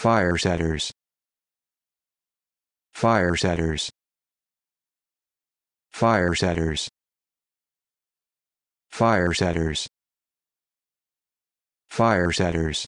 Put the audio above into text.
Fire setters. Fire setters. Fire setters. Fire setters. Fire setters.